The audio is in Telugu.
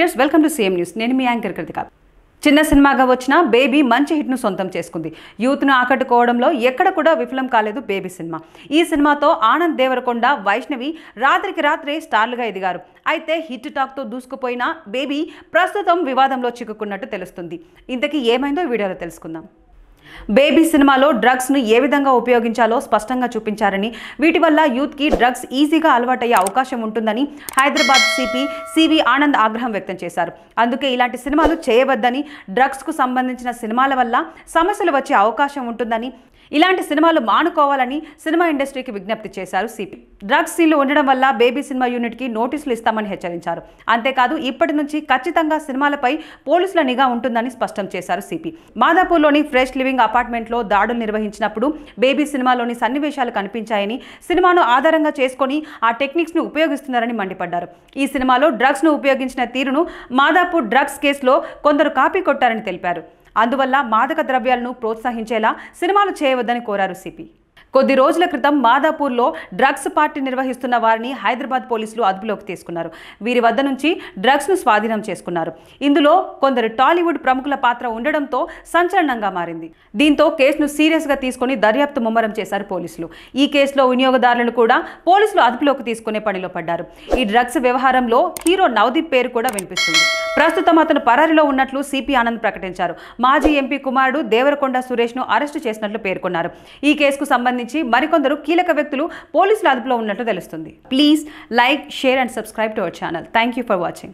views welcome to CM news నేను మీ యాంకర్ కృతిక చిన్న సినిమాగా వచ్చిన బేబీ మంచి హిట్ను సొంతం చేసుకుంది యూత్ను ఆకట్టుకోవడంలో ఎక్కడ కూడా విఫలం కాలేదు బేబీ సినిమా ఈ సినిమాతో ఆనంద్ దేవరకొండ వైష్ణవి రాత్రికి రాత్రే స్టార్లుగా ఎదిగారు అయితే హిట్ టాక్తో దూసుకుపోయిన బేబీ ప్రస్తుతం వివాదంలో చిక్కుకున్నట్టు తెలుస్తుంది ఇంతకీ ఏమైందో వీడియోలో తెలుసుకుందాం బేబీ సినిమాలో డ్రగ్స్ను ఏ విధంగా ఉపయోగించాలో స్పష్టంగా చూపించారని వీటి వల్ల యూత్కి డ్రగ్స్ ఈజీగా అలవాటయ్యే అవకాశం ఉంటుందని హైదరాబాద్ సిపి సివి ఆనంద్ ఆగ్రహం వ్యక్తం చేశారు అందుకే ఇలాంటి సినిమాలు చేయవద్దని డ్రగ్స్కు సంబంధించిన సినిమాల వల్ల సమస్యలు వచ్చే అవకాశం ఉంటుందని ఇలాంటి సినిమాలు మానుకోవాలని సినిమా ఇండస్ట్రీకి విజ్ఞప్తి చేశారు సిపి డ్రగ్స్ సీన్లు ఉండడం వల్ల బేబీ సినిమా యూనిట్కి నోటీసులు ఇస్తామని హెచ్చరించారు అంతేకాదు ఇప్పటి నుంచి ఖచ్చితంగా సినిమాలపై పోలీసుల నిఘా ఉంటుందని స్పష్టం చేశారు సిపి మాదాపూర్లోని ఫ్రెష్ లివింగ్ అపార్ట్మెంట్లో దాడులు నిర్వహించినప్పుడు బేబీ సినిమాలోని సన్నివేశాలు కనిపించాయని సినిమాను ఆధారంగా చేసుకొని ఆ టెక్నిక్స్ను ఉపయోగిస్తున్నారని మండిపడ్డారు ఈ సినిమాలో డ్రగ్స్ను ఉపయోగించిన తీరును మాదాపూర్ డ్రగ్స్ కేసులో కొందరు కాపీ కొట్టారని తెలిపారు అందువల్ల మాదక ద్రవ్యాలను ప్రోత్సహించేలా సినిమాలు చేయవద్దని కోరారు సిపి కొద్ది రోజుల క్రితం మాదాపూర్లో డ్రగ్స్ పార్టీ నిర్వహిస్తున్న వారిని హైదరాబాద్ పోలీసులు అదుపులోకి తీసుకున్నారు వీరి వద్ద నుంచి డ్రగ్స్ను స్వాధీనం చేసుకున్నారు ఇందులో కొందరు టాలీవుడ్ ప్రముఖుల పాత్ర ఉండడంతో సంచలనంగా మారింది దీంతో కేసును సీరియస్గా తీసుకుని దర్యాప్తు ముమ్మరం చేశారు పోలీసులు ఈ కేసులో వినియోగదారులను కూడా పోలీసులు అదుపులోకి తీసుకునే పనిలో పడ్డారు ఈ డ్రగ్స్ వ్యవహారంలో హీరో నవదీప్ పేరు కూడా వినిపిస్తుంది ప్రస్తుతం అతను పరారిలో ఉన్నట్లు సిపి ఆనంద్ ప్రకటించారు మాజీ ఎంపీ కుమారుడు దేవరకొండ సురేష్ను అరెస్టు చేసినట్లు పేర్కొన్నారు ఈ కేసుకు సంబంధించి మరికొందరు కీలక వ్యక్తులు పోలీసుల అదుపులో ఉన్నట్లు తెలుస్తుంది please like share and subscribe to our channel thank you for watching